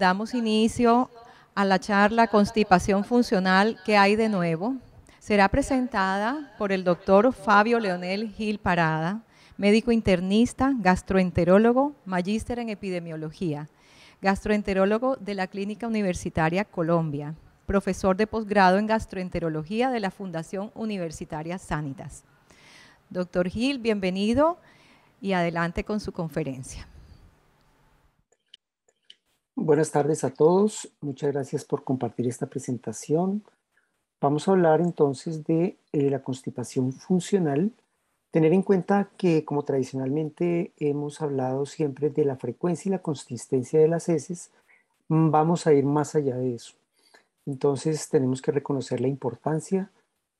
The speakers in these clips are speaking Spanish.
damos inicio a la charla Constipación Funcional que hay de nuevo. Será presentada por el doctor Fabio Leonel Gil Parada, médico internista, gastroenterólogo, magíster en epidemiología, gastroenterólogo de la Clínica Universitaria Colombia, profesor de posgrado en gastroenterología de la Fundación Universitaria Sanitas. Doctor Gil, bienvenido y adelante con su conferencia. Buenas tardes a todos. Muchas gracias por compartir esta presentación. Vamos a hablar entonces de eh, la constipación funcional. Tener en cuenta que como tradicionalmente hemos hablado siempre de la frecuencia y la consistencia de las heces, vamos a ir más allá de eso. Entonces tenemos que reconocer la importancia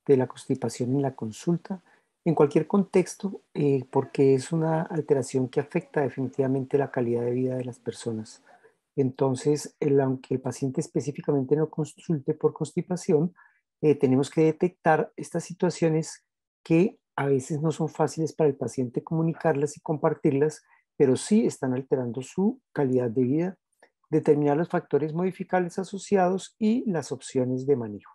de la constipación en la consulta, en cualquier contexto, eh, porque es una alteración que afecta definitivamente la calidad de vida de las personas. Entonces, aunque el paciente específicamente no consulte por constipación, eh, tenemos que detectar estas situaciones que a veces no son fáciles para el paciente comunicarlas y compartirlas, pero sí están alterando su calidad de vida, determinar los factores modificables asociados y las opciones de manejo.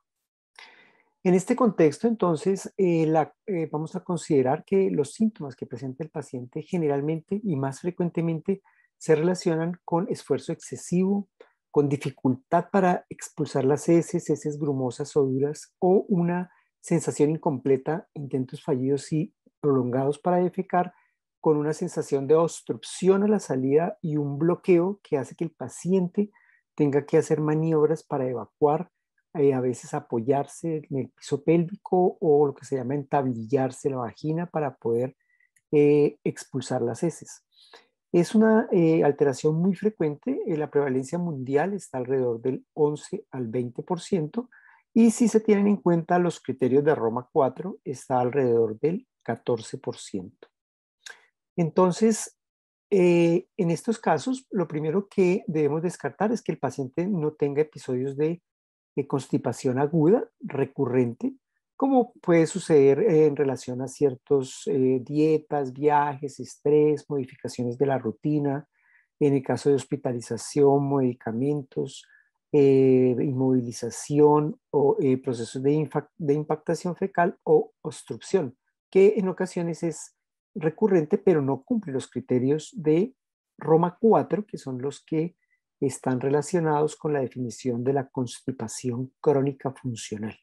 En este contexto, entonces, eh, eh, vamos a considerar que los síntomas que presenta el paciente generalmente y más frecuentemente se relacionan con esfuerzo excesivo, con dificultad para expulsar las heces, heces grumosas o duras, o una sensación incompleta, intentos fallidos y prolongados para defecar, con una sensación de obstrucción a la salida y un bloqueo que hace que el paciente tenga que hacer maniobras para evacuar, eh, a veces apoyarse en el piso pélvico o lo que se llama entablillarse la vagina para poder eh, expulsar las heces. Es una eh, alteración muy frecuente, eh, la prevalencia mundial está alrededor del 11 al 20%, y si se tienen en cuenta los criterios de Roma 4, está alrededor del 14%. Entonces, eh, en estos casos, lo primero que debemos descartar es que el paciente no tenga episodios de constipación aguda recurrente, como puede suceder en relación a ciertas eh, dietas, viajes, estrés, modificaciones de la rutina, en el caso de hospitalización, medicamentos, eh, inmovilización o eh, procesos de, de, impactación fecal o obstrucción, que en ocasiones es recurrente, pero no cumple los criterios de Roma 4, que son los que están relacionados con la definición de la constipación crónica funcional.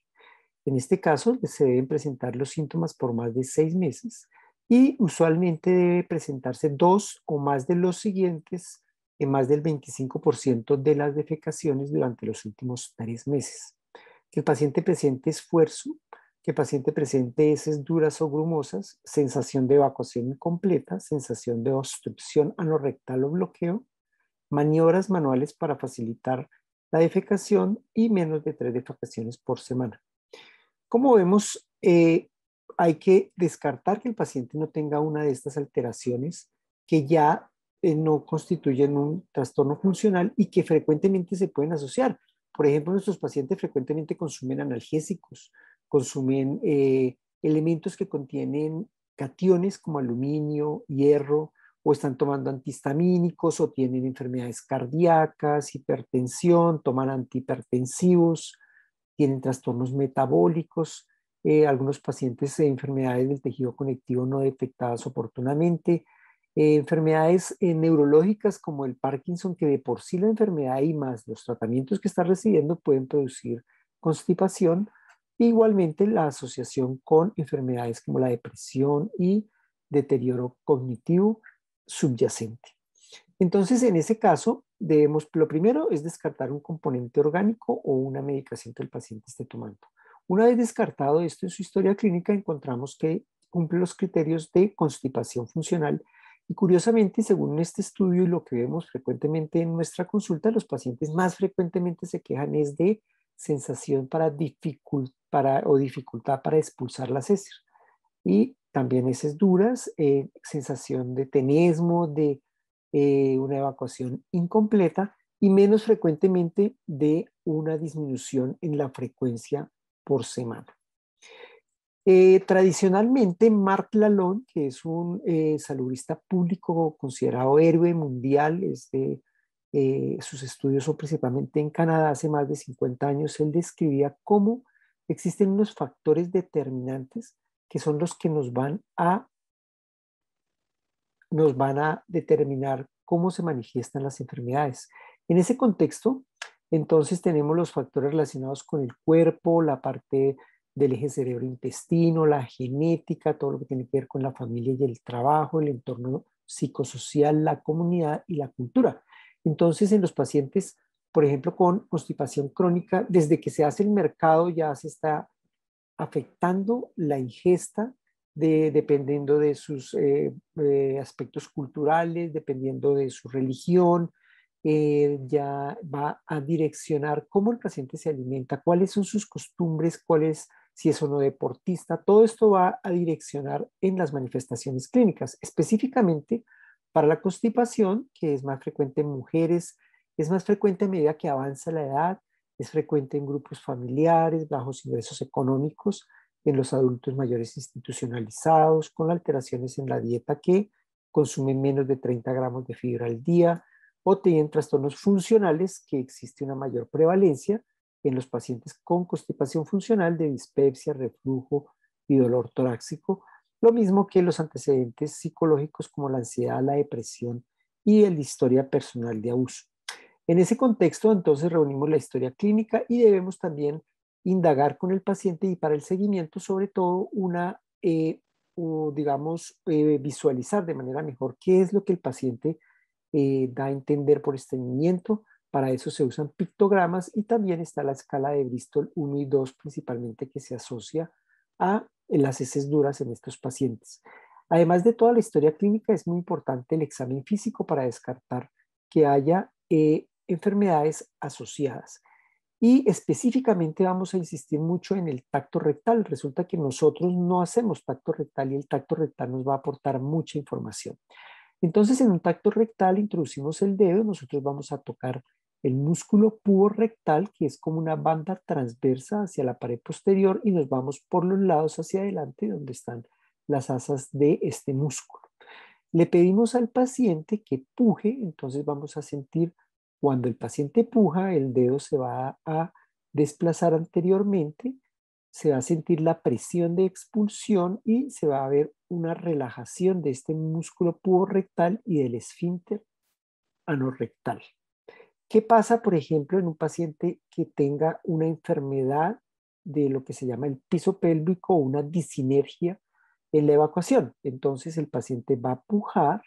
En este caso, pues, se deben presentar los síntomas por más de seis meses y usualmente debe presentarse dos o más de los siguientes en más del 25% de las defecaciones durante los últimos tres meses. Que el paciente presente esfuerzo, que el paciente presente heces duras o grumosas, sensación de evacuación incompleta, sensación de obstrucción anorrectal o bloqueo, maniobras manuales para facilitar la defecación y menos de tres defecaciones por semana. Como vemos, eh, hay que descartar que el paciente no tenga una de estas alteraciones que ya eh, no constituyen un trastorno funcional y que frecuentemente se pueden asociar. Por ejemplo, nuestros pacientes frecuentemente consumen analgésicos, consumen eh, elementos que contienen cationes como aluminio, hierro, o están tomando antihistamínicos o tienen enfermedades cardíacas, hipertensión, toman antihipertensivos, tienen trastornos metabólicos, eh, algunos pacientes de eh, enfermedades del tejido conectivo no detectadas oportunamente, eh, enfermedades neurológicas como el Parkinson, que de por sí la enfermedad y más los tratamientos que está recibiendo pueden producir constipación, igualmente la asociación con enfermedades como la depresión y deterioro cognitivo subyacente. Entonces, en ese caso, debemos, lo primero es descartar un componente orgánico o una medicación que el paciente esté tomando. Una vez descartado esto en su historia clínica, encontramos que cumple los criterios de constipación funcional. Y curiosamente, según este estudio y lo que vemos frecuentemente en nuestra consulta, los pacientes más frecuentemente se quejan es de sensación para, o dificultad para expulsar las heces. Y también esas duras, eh, sensación de tenesmo, de eh, una evacuación incompleta y menos frecuentemente de una disminución en la frecuencia por semana. Eh, tradicionalmente, Mark Lalonde, que es un eh, saludista público considerado héroe mundial, sus estudios son principalmente en Canadá hace más de 50 años, él describía cómo existen unos factores determinantes que son los que nos van a nos van a determinar cómo se manifiestan las enfermedades. En ese contexto, entonces tenemos los factores relacionados con el cuerpo, la parte del eje cerebro-intestino, la genética, todo lo que tiene que ver con la familia y el trabajo, el entorno psicosocial, la comunidad y la cultura. Entonces, en los pacientes, por ejemplo, con constipación crónica, desde que se hace el mercado ya se está afectando la ingesta dependiendo de sus eh, eh, aspectos culturales, dependiendo de su religión, eh, ya va a direccionar cómo el paciente se alimenta, cuáles son sus costumbres, cuáles si es o no deportista, todo esto va a direccionar en las manifestaciones clínicas, específicamente para la constipación, que es más frecuente en mujeres, es más frecuente a medida que avanza la edad, es frecuente en grupos familiares, bajos ingresos económicos, en los adultos mayores institucionalizados con alteraciones en la dieta que consumen menos de 30 gramos de fibra al día o tienen trastornos funcionales que existe una mayor prevalencia en los pacientes con constipación funcional de dispepsia, reflujo y dolor torácico, lo mismo que los antecedentes psicológicos como la ansiedad, la depresión y la historia personal de abuso. En ese contexto, entonces, reunimos la historia clínica y debemos también indagar con el paciente y para el seguimiento, sobre todo, una, eh, digamos, eh, visualizar de manera mejor qué es lo que el paciente eh, da a entender por estreñimiento. Para eso se usan pictogramas y también está la escala de Bristol 1 y 2 principalmente que se asocia a las heces duras en estos pacientes. Además de toda la historia clínica, es muy importante el examen físico para descartar que haya enfermedades asociadas. Y específicamente vamos a insistir mucho en el tacto rectal. Resulta que nosotros no hacemos tacto rectal y el tacto rectal nos va a aportar mucha información. Entonces, en un tacto rectal introducimos el dedo, nosotros vamos a tocar el músculo rectal que es como una banda transversa hacia la pared posterior y nos vamos por los lados hacia adelante donde están las asas de este músculo. Le pedimos al paciente que puje, entonces vamos a sentir cuando el paciente puja, el dedo se va a desplazar anteriormente, se va a sentir la presión de expulsión y se va a ver una relajación de este músculo rectal y del esfínter anorrectal. ¿Qué pasa, por ejemplo, en un paciente que tenga una enfermedad de lo que se llama el piso pélvico o una disinergia en la evacuación? Entonces el paciente va a pujar,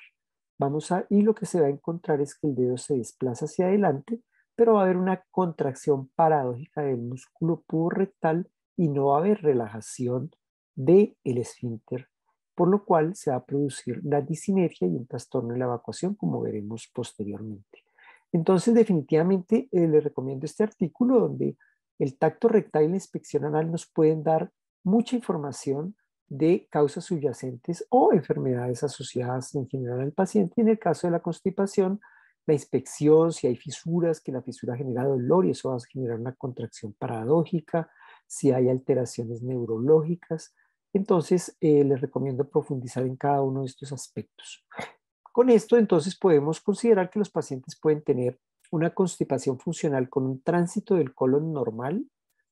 Vamos a, y lo que se va a encontrar es que el dedo se desplaza hacia adelante, pero va a haber una contracción paradójica del músculo rectal y no va a haber relajación de el esfínter, por lo cual se va a producir la disinergia y un trastorno en la evacuación, como veremos posteriormente. Entonces, definitivamente eh, les recomiendo este artículo donde el tacto rectal y la inspección anal nos pueden dar mucha información de causas subyacentes o enfermedades asociadas en general al paciente. en el caso de la constipación, la inspección, si hay fisuras, que la fisura genera dolor y eso va a generar una contracción paradójica, si hay alteraciones neurológicas. Entonces, eh, les recomiendo profundizar en cada uno de estos aspectos. Con esto, entonces, podemos considerar que los pacientes pueden tener una constipación funcional con un tránsito del colon normal,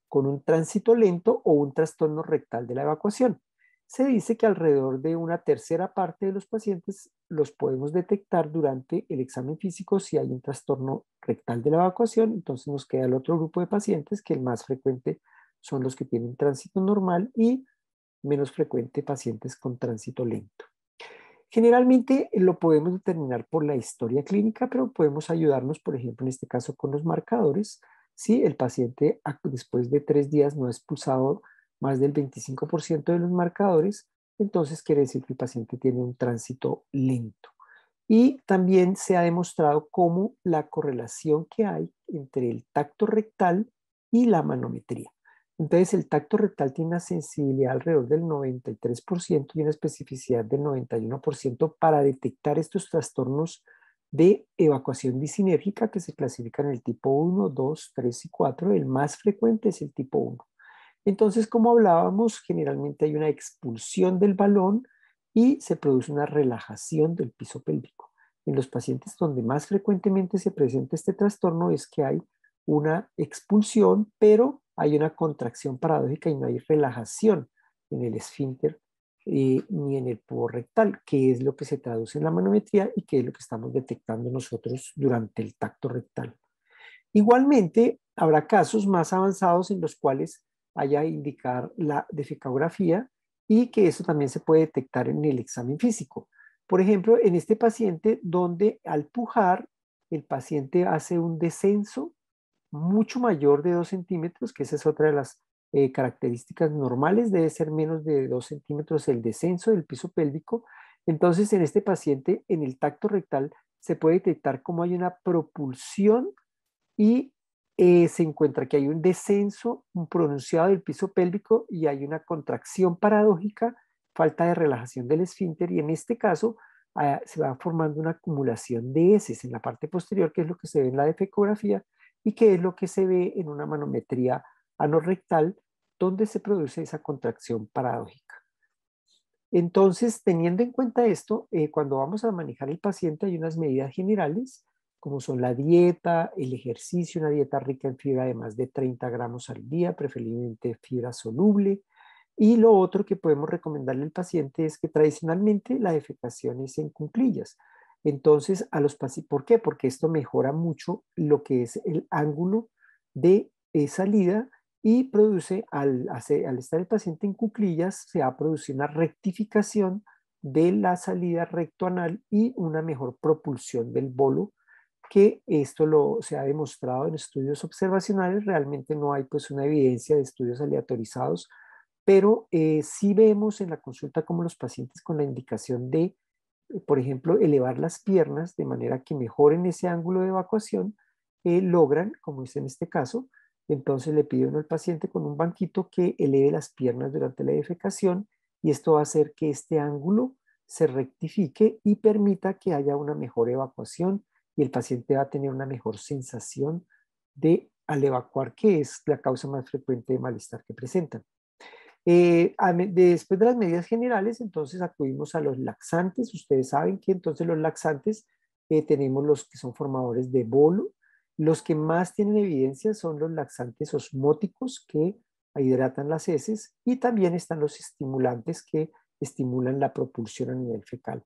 con un tránsito lento o un trastorno rectal de la evacuación se dice que alrededor de una tercera parte de los pacientes los podemos detectar durante el examen físico si hay un trastorno rectal de la evacuación, entonces nos queda el otro grupo de pacientes que el más frecuente son los que tienen tránsito normal y menos frecuente pacientes con tránsito lento. Generalmente eh, lo podemos determinar por la historia clínica, pero podemos ayudarnos, por ejemplo, en este caso con los marcadores. Si el paciente ah, después de tres días no ha expulsado más del 25% de los marcadores, entonces quiere decir que el paciente tiene un tránsito lento. Y también se ha demostrado cómo la correlación que hay entre el tacto rectal y la manometría. Entonces, el tacto rectal tiene una sensibilidad alrededor del 93% y una especificidad del 91% para detectar estos trastornos de evacuación disinérgica que se clasifican en el tipo 1, 2, 3 y 4. El más frecuente es el tipo 1. Entonces, como hablábamos, generalmente hay una expulsión del balón y se produce una relajación del piso pélvico. En los pacientes donde más frecuentemente se presenta este trastorno es que hay una expulsión, pero hay una contracción paradójica y no hay relajación en el esfínter eh, ni en el pubo rectal, que es lo que se traduce en la manometría y que es lo que estamos detectando nosotros durante el tacto rectal. Igualmente, habrá casos más avanzados en los cuales allá indicar la defecografía y que eso también se puede detectar en el examen físico. Por ejemplo, en este paciente donde al pujar el paciente hace un descenso mucho mayor de 2 centímetros, que esa es otra de las eh, características normales, debe ser menos de 2 centímetros el descenso del piso pélvico. Entonces, en este paciente, en el tacto rectal, se puede detectar como hay una propulsión y eh, se encuentra que hay un descenso pronunciado del piso pélvico y hay una contracción paradójica, falta de relajación del esfínter y en este caso ah, se va formando una acumulación de heces en la parte posterior, que es lo que se ve en la defecografía y que es lo que se ve en una manometría anorrectal donde se produce esa contracción paradójica. Entonces, teniendo en cuenta esto, eh, cuando vamos a manejar el paciente hay unas medidas generales como son la dieta, el ejercicio, una dieta rica en fibra de más de 30 gramos al día, preferiblemente fibra soluble. Y lo otro que podemos recomendarle al paciente es que tradicionalmente la defecación es en cuclillas. Entonces, a los ¿por qué? Porque esto mejora mucho lo que es el ángulo de eh, salida y produce, al, al estar el paciente en cuclillas, se va a producir una rectificación de la salida rectoanal y una mejor propulsión del bolo que esto lo, se ha demostrado en estudios observacionales, realmente no hay pues una evidencia de estudios aleatorizados, pero eh, sí vemos en la consulta como los pacientes con la indicación de, por ejemplo, elevar las piernas de manera que mejoren ese ángulo de evacuación, eh, logran, como dice en este caso, entonces le piden al paciente con un banquito que eleve las piernas durante la defecación y esto va a hacer que este ángulo se rectifique y permita que haya una mejor evacuación y el paciente va a tener una mejor sensación de al evacuar que es la causa más frecuente de malestar que presentan. Eh, después de las medidas generales, entonces acudimos a los laxantes. Ustedes saben que entonces los laxantes eh, tenemos los que son formadores de bolo. Los que más tienen evidencia son los laxantes osmóticos que hidratan las heces y también están los estimulantes que estimulan la propulsión a nivel fecal.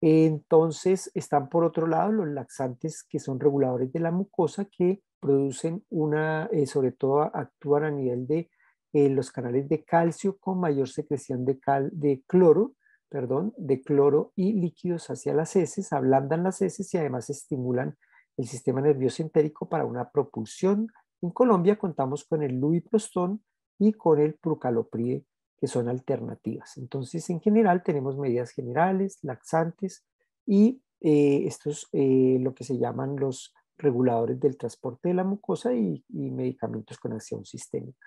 Entonces están por otro lado los laxantes que son reguladores de la mucosa que producen una, eh, sobre todo actúan a nivel de eh, los canales de calcio con mayor secreción de, cal, de cloro, perdón, de cloro y líquidos hacia las heces, ablandan las heces y además estimulan el sistema nervioso entérico para una propulsión. En Colombia contamos con el lubiprostón y con el prucalopride que son alternativas. Entonces, en general tenemos medidas generales, laxantes y eh, estos, eh, lo que se llaman los reguladores del transporte de la mucosa y, y medicamentos con acción sistémica.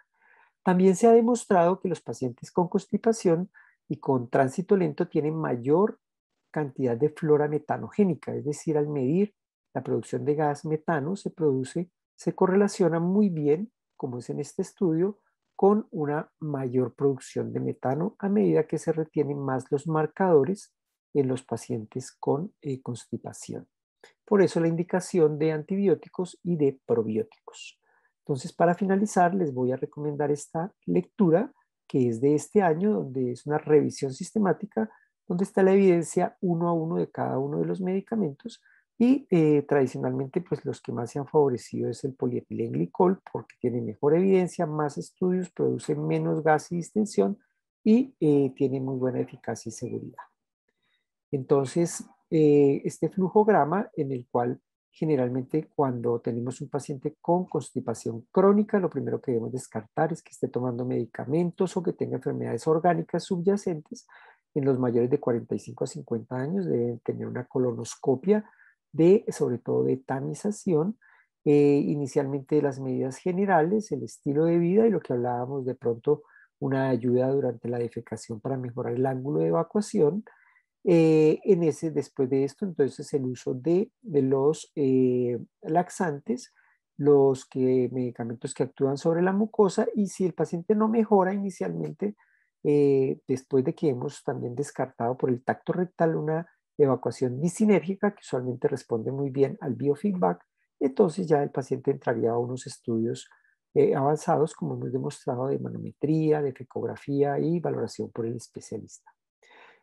También se ha demostrado que los pacientes con constipación y con tránsito lento tienen mayor cantidad de flora metanogénica, es decir, al medir la producción de gas metano se produce, se correlaciona muy bien, como es en este estudio, con una mayor producción de metano a medida que se retienen más los marcadores en los pacientes con eh, constipación. Por eso la indicación de antibióticos y de probióticos. Entonces, para finalizar, les voy a recomendar esta lectura que es de este año, donde es una revisión sistemática, donde está la evidencia uno a uno de cada uno de los medicamentos y eh, tradicionalmente, pues los que más se han favorecido es el polietilenglicol porque tiene mejor evidencia, más estudios, produce menos gas y distensión y eh, tiene muy buena eficacia y seguridad. Entonces, eh, este flujograma en el cual generalmente cuando tenemos un paciente con constipación crónica, lo primero que debemos descartar es que esté tomando medicamentos o que tenga enfermedades orgánicas subyacentes. En los mayores de 45 a 50 años deben tener una colonoscopia de, sobre todo de tamización, eh, inicialmente las medidas generales, el estilo de vida y lo que hablábamos de pronto, una ayuda durante la defecación para mejorar el ángulo de evacuación. Eh, en ese, después de esto, entonces el uso de, los eh, laxantes, los que, medicamentos que actúan sobre la mucosa y si el paciente no mejora inicialmente, después de que hemos también descartado por el tacto rectal una evacuación disinérgica, que usualmente responde muy bien al biofeedback, entonces ya el paciente entraría a unos estudios eh, avanzados, como hemos demostrado, de manometría, de fecografía y valoración por el especialista.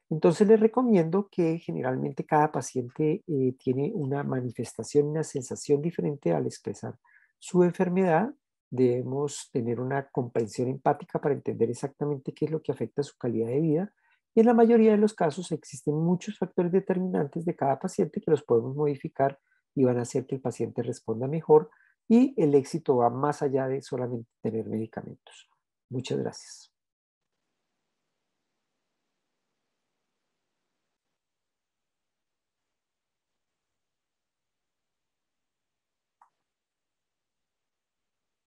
Entonces les recomiendo que generalmente cada paciente eh, tiene una manifestación, una sensación diferente al expresar su enfermedad. Debemos tener una comprensión empática para entender exactamente qué es lo que afecta a su calidad de vida y en la mayoría de los casos existen muchos factores determinantes de cada paciente que los podemos modificar y van a hacer que el paciente responda mejor y el éxito va más allá de solamente tener medicamentos. Muchas gracias.